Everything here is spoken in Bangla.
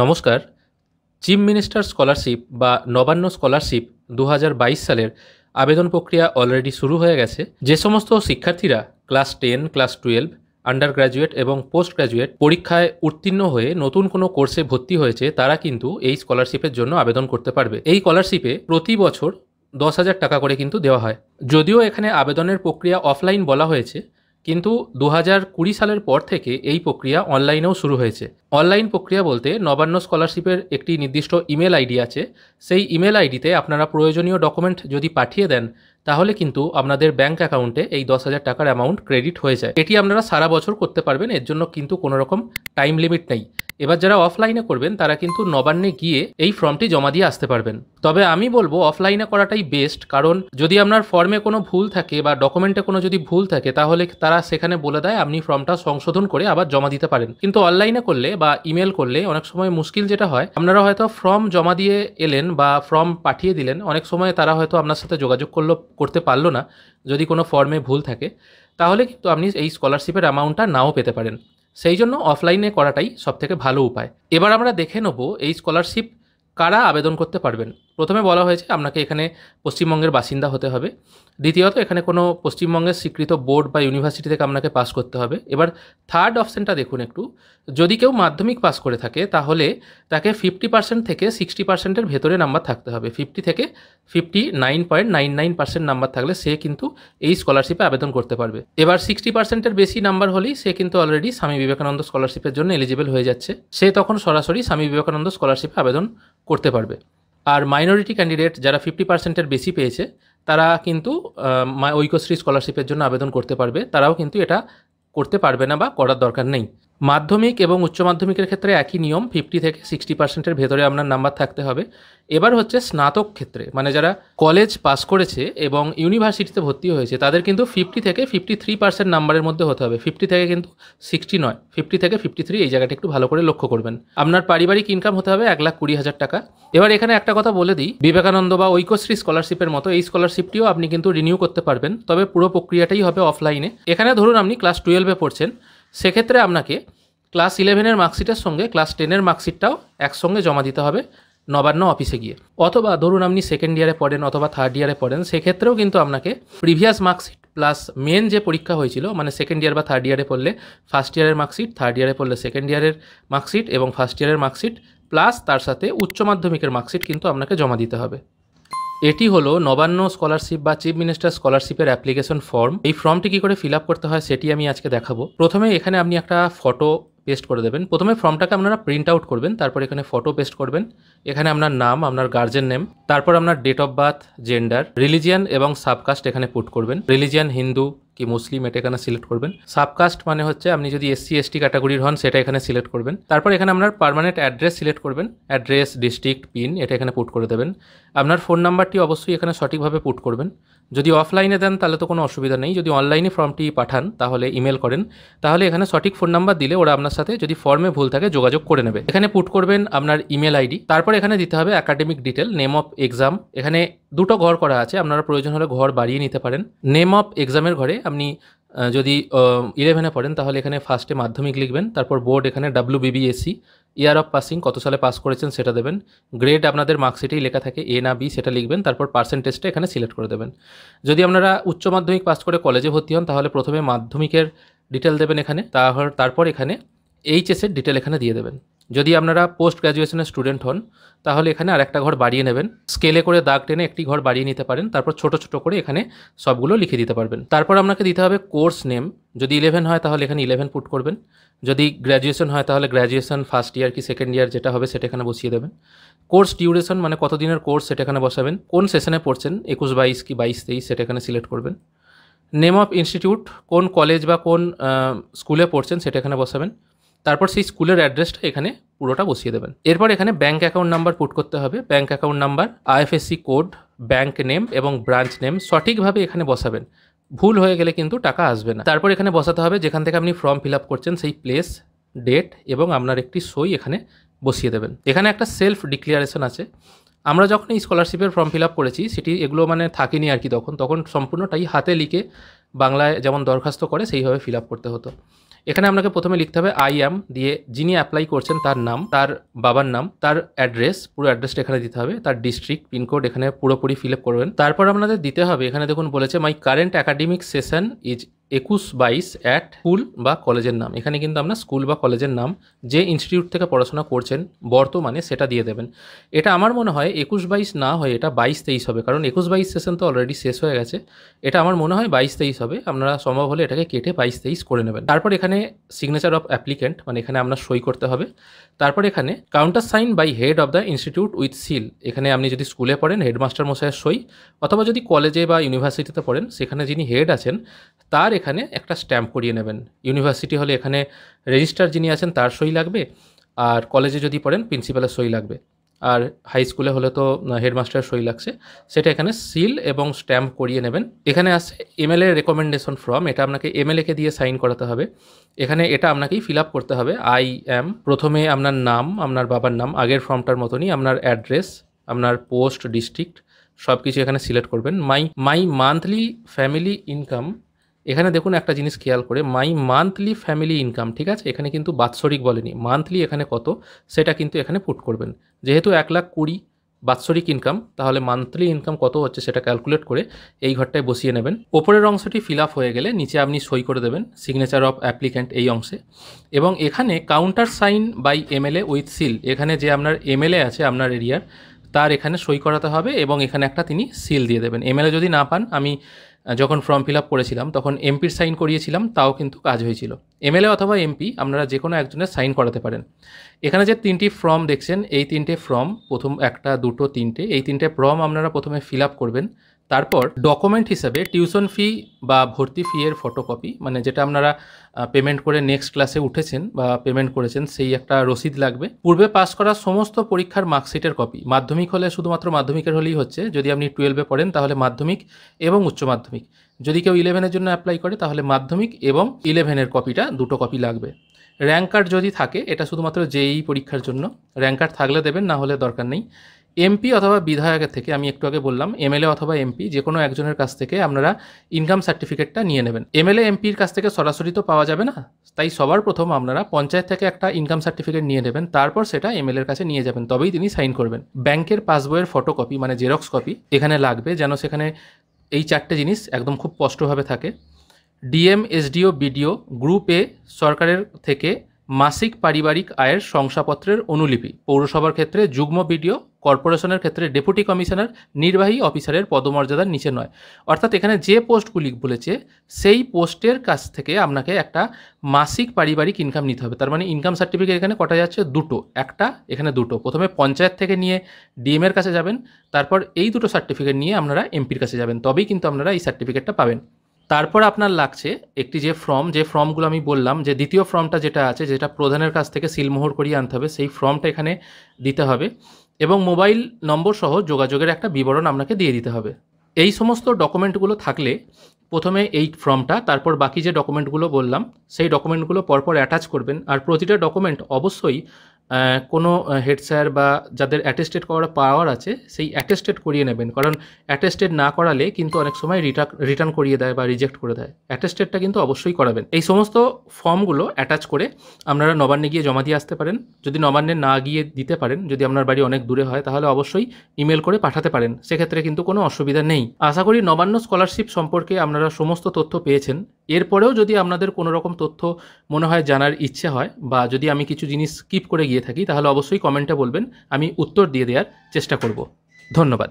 নমস্কার চিফ মিনিস্টার স্কলারশিপ বা নবান্ন স্কলারশিপ দু সালের আবেদন প্রক্রিয়া অলরেডি শুরু হয়ে গেছে যে সমস্ত শিক্ষার্থীরা class ten class twelve undergraduate এবং পোস্ট গ্র্যাজুয়েট পরীক্ষায় উত্তীর্ণ হয়ে নতুন কোনো কোর্সে ভর্তি হয়েছে তারা কিন্তু এই স্কলারশিপের জন্য আবেদন করতে পারবে এই স্কলারশিপে প্রতি বছর দশ হাজার টাকা করে কিন্তু দেওয়া হয় যদিও এখানে আবেদনের প্রক্রিয়া অফলাইন বলা হয়েছে কিন্তু দু কুড়ি সালের পর থেকে এই প্রক্রিয়া অনলাইনেও শুরু হয়েছে অনলাইন প্রক্রিয়া বলতে নবান্ন স্কলারশিপের একটি নির্দিষ্ট ইমেল আইডি আছে সেই ইমেল আইডিতে আপনারা প্রয়োজনীয় ডকুমেন্ট যদি পাঠিয়ে দেন তাহলে কিন্তু আপনাদের ব্যাঙ্ক অ্যাকাউন্টে এই দশ হাজার টাকার অ্যামাউন্ট ক্রেডিট হয়ে যায় এটি আপনারা সারা বছর করতে পারবেন এর জন্য কিন্তু কোনো রকম টাইম লিমিট নেই এবার যারা অফলাইনে করবেন তারা কিন্তু নবান্নে গিয়ে এই ফর্মটি জমা দিয়ে আসতে পারবেন তবে আমি বলবো অফলাইনে করাটাই বেস্ট কারণ যদি আপনার ফর্মে কোনো ভুল থাকে বা ডকুমেন্টে কোনো যদি ভুল থাকে তাহলে তারা সেখানে বলে দেয় আপনি ফর্মটা সংশোধন করে আবার জমা দিতে পারেন কিন্তু অনলাইনে করলে বা ইমেল করলে অনেক সময় মুশকিল যেটা হয় আপনারা হয়তো ফর্ম জমা দিয়ে এলেন বা ফর্ম পাঠিয়ে দিলেন অনেক সময় তারা হয়তো আপনার সাথে যোগাযোগ করলো করতে পারলো না যদি কোনো ফর্মে ভুল থাকে তাহলে কিন্তু আপনি এই স্কলারশিপের অ্যামাউন্টটা নাও পেতে পারেন সেই জন্য অফলাইনে করাটাই সবথেকে ভালো উপায় এবার আমরা দেখে নেব এই স্কলারশিপ কারা আবেদন করতে পারবেন প্রথমে বলা হয়েছে আপনাকে এখানে পশ্চিমবঙ্গের বাসিন্দা হতে হবে দ্বিতীয়ত এখানে কোনো পশ্চিমবঙ্গের স্বীকৃত বোর্ড বা ইউনিভার্সিটি থেকে আপনাকে পাস করতে হবে এবার থার্ড অপশানটা দেখুন একটু যদি কেউ মাধ্যমিক পাস করে থাকে তাহলে তাকে ফিফটি পার্সেন্ট থেকে সিক্সটি পার্সেন্টের ভেতরে নাম্বার থাকতে হবে ফিফটি থেকে fifty nine point nine nine percent number থাকলে সে কিন্তু এই স্কলারশিপে আবেদন করতে পারবে এবার সিক্সটি পার্সেন্টের বেশি নাম্বার হলেই সে কিন্তু অলরেডি স্বামী বিবেকানন্দ স্কলারশিপের জন্য এলিজিবল হয়ে যাচ্ছে সে তখন সরাসরি স্বামী বিবেকানন্দ স্কলারশিপে আবেদন করতে পারবে আর মাইনরিটি ক্যান্ডিডেট যারা ফিফটি পার্সেন্টের বেশি পেয়েছে তারা কিন্তু ঐক্যশ্রী স্কলারশিপের জন্য আবেদন করতে পারবে তারাও কিন্তু এটা করতে পারবে না বা করার দরকার নেই মাধ্যমিক এবং উচ্চ মাধ্যমিকের ক্ষেত্রে একই নিয়ম ফিফটি থেকে সিক্সটি পার্সেন্টের ভেতরে আপনার নাম্বার থাকতে হবে এবার হচ্ছে স্নাতক ক্ষেত্রে মানে যারা কলেজ পাস করেছে এবং ইউনিভার্সিটিতে ভর্তি হয়েছে তাদের কিন্তু ফিফটি থেকে ফিফটি থ্রি পার্সেন্ট নাম্বারের মধ্যে হতে হবে ফিফটি থেকে কিন্তু সিক্সটি নয় ফিফটি থেকে ফিফটি থ্রি এই জায়গাটা একটু ভালো করে লক্ষ্য করবেন আপনার পারিবারিক ইনকাম হতে হবে এক লাখ কুড়ি হাজার টাকা এবার এখানে একটা কথা বলে দিই বিবেকানন্দ বা ঐক্যশ্রী স্কলারশিপের মতো এই স্কলারশিপটিও আপনি কিন্তু রিনিউ করতে পারবেন তবে পুরো প্রক্রিয়াটাই হবে অফলাইনে এখানে ধরুন আপনি ক্লাস টুয়েলভে পড়ছেন সেক্ষেত্রে আপনাকে ক্লাস ইলেভেনের মার্কশিটের সঙ্গে ক্লাস টেনের মার্কশিটটাও একসঙ্গে জমা দিতে হবে নবান্ন অফিসে গিয়ে অথবা ধরুন আপনি সেকেন্ড ইয়ারে পড়েন অথবা থার্ড ইয়ারে পড়েন সেক্ষেত্রেও কিন্তু আপনাকে প্রিভিয়াস মার্কশিট প্লাস মেন যে পরীক্ষা হয়েছিল মানে সেকেন্ড ইয়ার বা থার্ড ইয়ারে পড়লে ফার্স্ট ইয়ারের মার্কশিট থার্ড ইয়ারে পড়লে সেকেন্ড ইয়ারের মার্কশিট এবং ফার্স্ট ইয়ারের মার্কশিট প্লাস তার সাথে উচ্চ মাধ্যমিকের মার্কশিট কিন্তু আপনাকে জমা দিতে হবে এটি হলো নবান্ন স্কলারশিপ বা চিফ মিনিস্টার স্কলারশিপের অ্যাপ্লিকেশন ফর্ম এই ফর্মটি কী করে ফিল আপ করতে হয় সেটি আমি আজকে দেখাবো প্রথমে এখানে আপনি একটা ফটো পেস্ট করে দেবেন প্রথমে ফর্মটাকে আপনারা প্রিন্ট আউট করবেন তারপর এখানে ফটো পেস্ট করবেন এখানে আপনার নাম আপনার গার্জেন নেম তারপর আপনার date of birth gender religion এবং সাবকাস্ট এখানে পুট করবেন রিলিজিয়ান হিন্দু কি মুসলিম এটা এখানে সিলেক্ট করবেন সাবকাস্ট মানে হচ্ছে আপনি যদি এসসি এসটি ক্যাটাগরির হন সেটা এখানে সিলেক্ট করবেন তারপর এখানে আপনার পারমানেন্ট অ্যাড্রেস সিলেক্ট করবেন অ্যাড্রেস ডিস্ট্রিক্ট পিন এটা এখানে পুট করে দেবেন আপনার ফোন নাম্বারটি অবশ্যই এখানে সঠিকভাবে পুট করবেন যদি অফলাইনে দেন তাহলে তো কোনো অসুবিধা নেই যদি অনলাইনে ফর্মটি পাঠান তাহলে ইমেল করেন তাহলে এখানে সঠিক ফোন নাম্বার দিলে ওরা আপনার সাথে যদি ফর্মে ভুল থাকে যোগাযোগ করে নেবে এখানে পুট করবেন আপনার ইমেল আইডি তারপর এখানে দিতে হবে academic detail name of exam এখানে দুটো ঘর করা আছে আপনারা প্রয়োজন হলে ঘর বাড়িয়ে নিতে পারেন নেম অফ এক্সামের ঘরে আপনি যদি ইলেভেনে পড়েন তাহলে এখানে ফার্স্টে মাধ্যমিক লিখবেন তারপর বোর্ড এখানে W BBSC year of passing কত সালে পাস করেছেন সেটা দেবেন গ্রেড আপনাদের মার্কশিটেই লেখা থাকে এ না বি সেটা লিখবেন তারপর পার্সেন্টেজটা এখানে সিলেক্ট করে দেবেন যদি আপনারা উচ্চ মাধ্যমিক পাস করে কলেজে ভর্তি হন তাহলে প্রথমে মাধ্যমিকের ডিটেল দেবেন এখানে তারপর এখানে এইচএসের ডিটেল এখানে দিয়ে দেবেন যদি আপনারা পোস্ট গ্র্যাজুয়েশনের স্টুডেন্ট হন তাহলে এখানে আর একটা ঘর বাড়িয়ে নেবেন স্কেলে করে দাগ টেনে একটি ঘর বাড়িয়ে নিতে পারেন তারপর ছোট ছোট করে এখানে সবগুলো লিখে দিতে পারবেন তারপর আপনাকে দিতে হবে কোর্স নেম যদি ইলেভেন হয় তাহলে এখানে ইলেভেন পুট করবেন যদি গ্র্যাজুয়েশন হয় তাহলে গ্র্যাজুয়েশন ফার্স্ট ইয়ার কি সেকেন্ড ইয়ার যেটা হবে সেটা এখানে বসিয়ে দেবেন কোর্স ডিউরেশন মানে কতদিনের কোর্স সেটা এখানে বসাবেন কোন সেশনে পড়ছেন একুশ বাইশ কি বাইশ তেইশ সেটা এখানে সিলেক্ট করবেন নেম অফ ইনস্টিটিউট কোন কলেজ বা কোন স্কুলে পড়ছেন সেটা এখানে বসাবেন তারপর সেই স্কুলের অ্যাড্রেসটা এখানে পুরোটা বসিয়ে দেবেন এরপর এখানে ব্যাঙ্ক অ্যাকাউন্ট নাম্বার পুট করতে হবে bank account number IFSC code bank name এবং ব্রাঞ্চ নেম সঠিকভাবে এখানে বসাবেন ভুল হয়ে গেলে কিন্তু টাকা আসবে না তারপর এখানে বসাতে হবে যেখান থেকে আপনি ফর্ম ফিল আপ করছেন সেই প্লেস ডেট এবং আপনার একটি সই এখানে বসিয়ে দেবেন এখানে একটা সেলফ ডিক্লিয়ারেশন আছে আমরা যখন এই স্কলারশিপের ফর্ম ফিল আপ করেছি সেটি এগুলো মানে থাকেনি আর কি তখন তখন সম্পূর্ণটাই হাতে লিখে বাংলায় যেমন দরখাস্ত করে সেইভাবে ফিল আপ করতে হতো এখানে আপনাকে প্রথমে লিখতে হবে আই অ্যাম দিয়ে যিনি অ্যাপ্লাই করছেন তার নাম তার বাবার নাম তার অ্যাড্রেস পুরো অ্যাড্রেসটা এখানে দিতে হবে তার ডিস্ট্রিক্ট পিনকোড এখানে পুরোপুরি ফিল আপ করবেন তারপর আপনাদের দিতে হবে এখানে দেখুন বলেছে my current academic session is একুশ বাইশ অ্যাট স্কুল বা কলেজের নাম এখানে কিন্তু আপনার স্কুল বা কলেজের নাম যে ইনস্টিটিউট থেকে পড়াশোনা করছেন বর্তমানে সেটা দিয়ে দেবেন এটা আমার মনে হয় একুশ বাইশ না হয় এটা বাইশ তেইশ হবে কারণ একুশ বাইশ সেশন তো অলরেডি শেষ হয়ে গেছে এটা আমার মনে হয় বাইশ তেইশ হবে আপনারা সম্ভব হলে এটাকে কেটে বাইশ তেইশ করে নেবেন তারপর এখানে সিগনেচার অফ অ্যাপ্লিকেন্ট মানে এখানে আপনার সই করতে হবে তারপর এখানে countersign by head of the institute with seal এখানে আপনি যদি স্কুলে পড়েন হেডমাস্টার মশাইয়ের সই অথবা যদি কলেজে বা ইউনিভার্সিটিতে পড়েন সেখানে যিনি হেড আছেন তার এখানে একটা স্ট্যাম্প করিয়ে নেবেন ইউনিভার্সিটি হলে এখানে রেজিস্ট্রার যিনি আছেন তার সই লাগবে আর কলেজে যদি পড়েন প্রিন্সিপালের সই লাগবে আর হাই স্কুলে হলে তো হেডমাস্টার সই লাগছে সেটা এখানে সিল এবং স্ট্যাম্প করিয়ে নেবেন এখানে আসছে এমএলএ রেকমেন্ডেশন ফর্ম এটা আপনাকে এমএলএকে দিয়ে সাইন করাতে হবে এখানে এটা আপনাকেই ফিল আপ করতে হবে আই অ্যাম প্রথমে আপনার নাম আপনার বাবার নাম আগের ফর্মটার মতনই আপনার অ্যাড্রেস আপনার পোস্ট ডিস্ট্রিক্ট সব কিছু এখানে সিলেক্ট করবেন my my monthly family income এখানে দেখুন একটা জিনিস খেয়াল করে মাই মান্থলি ফ্যামিলি ইনকাম ঠিক আছে এখানে কিন্তু বাৎসরিক বলেনি মান্থলি এখানে কত সেটা কিন্তু এখানে পুট করবেন যেহেতু এক লাখ কুড়ি বাৎসরিক ইনকাম তাহলে মান্থলি ইনকাম কত হচ্ছে সেটা ক্যালকুলেট করে এই ঘরটায় বসিয়ে নেবেন ওপরের অংশটি ফিল হয়ে গেলে নিচে আপনি সই করে দেবেন সিগনেচার অফ অ্যাপ্লিক্যান্ট এই অংশে এবং এখানে countersign by MLA with seal এখানে যে আপনার এমএলএ আছে আপনার এরিয়ার তার এখানে সই করাতে হবে এবং এখানে একটা তিনি সিল দিয়ে দেবেন এমএলএ যদি না পান আমি যখন ফর্ম ফিল আপ করেছিলাম তখন এমপির সাইন করিয়েছিলাম তাও কিন্তু কাজ হয়েছিল এমএলএ অথবা এমপি আপনারা যে কোনো একজনের সাইন করাতে পারেন এখানে যে তিনটি ফর্ম দেখছেন এই তিনটে ফর্ম প্রথম একটা দুটো তিনটে এই তিনটে ফর্ম আপনারা প্রথমে ফিল আপ করবেন তারপর ডকুমেন্ট হিসাবে টিউশন ফি বা ভর্তি ফি এর ফটোকপি মানে যেটা আপনারা পেমেন্ট করে নেক্সট ক্লাসে উঠেছেন বা পেমেন্ট করেছেন সেই একটা রসিদ লাগবে পূর্বে পাস করা সমস্ত পরীক্ষার মার্কশিটের কপি মাধ্যমিক হলে শুধুমাত্র মাধ্যমিকের হলেই হচ্ছে যদি আপনি টুয়েলভে পড়েন তাহলে মাধ্যমিক এবং উচ্চ মাধ্যমিক যদি কেউ ইলেভেনের জন্য অ্যাপ্লাই করে তাহলে মাধ্যমিক এবং ইলেভেনের কপিটা দুটো কপি লাগবে র্যাঙ্ক কার্ড যদি থাকে এটা শুধুমাত্র জেই পরীক্ষার জন্য র্যাঙ্ক কার্ড থাকলে দেবেন না হলে দরকার নেই এমপি অথবা বিধায়কের থেকে আমি একটু আগে বললাম এমএলএ অথবা এমপি যে কোনো একজনের কাছ থেকে আপনারা ইনকাম সার্টিফিকেটটা নিয়ে নেবেন এমএলএ এমপির কাছ থেকে সরাসরি তো পাওয়া যাবে না তাই সবার প্রথম আপনারা পঞ্চায়েত থেকে একটা ইনকাম সার্টিফিকেট নিয়ে নেবেন তারপর সেটা এমএলএর কাছে নিয়ে যাবেন তবেই তিনি সাইন করবেন ব্যাংকের পাসবইয়ের ফটোকপি মানে জেরক্স কপি এখানে লাগবে যেন সেখানে এই চারটে জিনিস একদম খুব স্পষ্টভাবে থাকে DM SDO BDO group A সরকারের থেকে মাসিক পারিবারিক আয়ের শংসাপত্রের অনুলিপি পৌরসভার ক্ষেত্রে যুগ্ম বিডিও কর্পোরেশনের ক্ষেত্রে ডেপুটি কমিশনার নির্বাহী অফিসারের পদমর্যাদার নিচে নয় অর্থাৎ এখানে যে পোস্টগুলি বলেছে সেই পোস্টের কাছ থেকে আপনাকে একটা মাসিক পারিবারিক ইনকাম নিতে হবে তার মানে ইনকাম সার্টিফিকেট এখানে কটা যাচ্ছে দুটো একটা এখানে দুটো প্রথমে পঞ্চায়েত থেকে নিয়ে ডিএমের কাছে যাবেন তারপর এই দুটো সার্টিফিকেট নিয়ে আপনারা এমপির কাছে যাবেন তবেই কিন্তু আপনারা এই সার্টিফিকেটটা পাবেন তারপর আপনার লাগছে একটি যে ফর্ম যে ফর্মগুলো আমি বললাম যে দ্বিতীয় ফর্মটা যেটা আছে যেটা প্রধানের কাছ থেকে সিলমোহর করিয়ে আনতে হবে সেই ফর্মটা এখানে দিতে হবে এবং মোবাইল নম্বর সহ যোগাযোগের একটা বিবরণ আপনাকে দিয়ে দিতে হবে এই সমস্ত ডকুমেন্টগুলো থাকলে প্রথমে এই ফর্মটা তারপর বাকি যে ডকুমেন্টগুলো বললাম সেই ডকুমেন্টগুলো পরপর অ্যাটাচ করবেন আর প্রতিটা ডকুমেন্ট অবশ্যই কোনো হেড স্যার বা যাদের অ্যাটেস্টেড করার পাওয়ার আছে সেই অ্যাটেস্টেড করিয়ে নেবেন কারণ অ্যাটেস্টেড না করালে কিন্তু অনেক সময় রিটার্ন করিয়ে দেয় বা রিজেক্ট করে দেয় অ্যাটেস্টেডটা কিন্তু অবশ্যই করাবেন এই সমস্ত ফর্মগুলো অ্যাটাচ করে আপনারা নবান্নে গিয়ে জমা দিয়ে আসতে পারেন যদি নবান্নে না গিয়ে দিতে পারেন যদি আপনার বাড়ি অনেক দূরে হয় তাহলে অবশ্যই ইমেল করে পাঠাতে পারেন সেক্ষেত্রে কিন্তু কোনো অসুবিধা নেই আশা করি নবান্ন স্কলারশিপ সম্পর্কে আপনারা সমস্ত তথ্য পেয়েছেন এরপরেও যদি আপনাদের কোনো রকম তথ্য মনে হয় জানার ইচ্ছে হয় বা যদি আমি কিছু জিনিস স্কিপ করে গিয়ে থাকি তাহলে অবশ্যই কমেন্টে বলবেন আমি উত্তর দিয়ে দেওয়ার চেষ্টা করব ধন্যবাদ